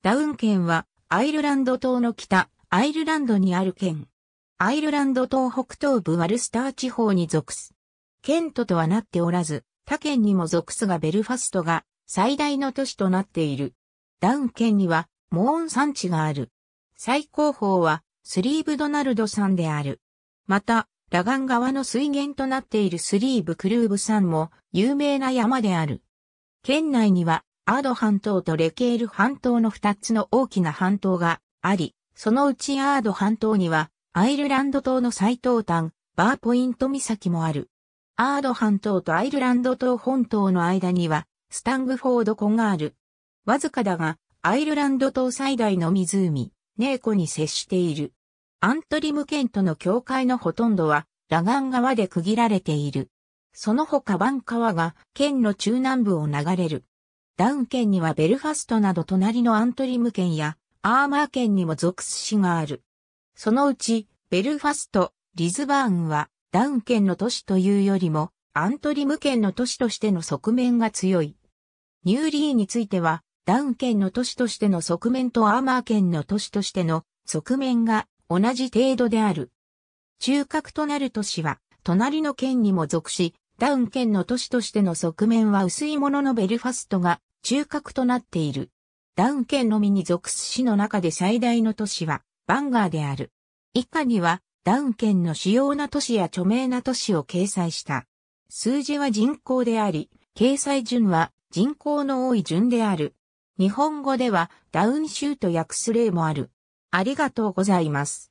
ダウン県はアイルランド島の北、アイルランドにある県。アイルランド島北東部ワルスター地方に属す。ケントとはなっておらず、他県にも属すがベルファストが最大の都市となっている。ダウン県にはモーン山地がある。最高峰はスリーブドナルド山である。また、ラガン川の水源となっているスリーブクルーブ山も有名な山である。県内にはアード半島とレケール半島の2つの大きな半島があり、そのうちアード半島には、アイルランド島の最東端、バーポイント岬もある。アード半島とアイルランド島本島の間には、スタングフォード湖がある。わずかだが、アイルランド島最大の湖、ネーコに接している。アントリム県との境界のほとんどは、ラガン川で区切られている。その他バン川が県の中南部を流れる。ダウン県にはベルファストなど隣のアントリム県やアーマー県にも属す市がある。そのうち、ベルファスト、リズバーンはダウン県の都市というよりも、アントリム県の都市としての側面が強い。ニューリーについては、ダウン県の都市としての側面とアーマー県の都市としての側面が同じ程度である。中核となる都市は、隣の県にも属し、ダウン県の都市としての側面は薄いもののベルファストが中核となっている。ダウン県のみに属す市の中で最大の都市は、バンガーである。以下には、ダウン県の主要な都市や著名な都市を掲載した。数字は人口であり、掲載順は人口の多い順である。日本語ではダウン州と訳す例もある。ありがとうございます。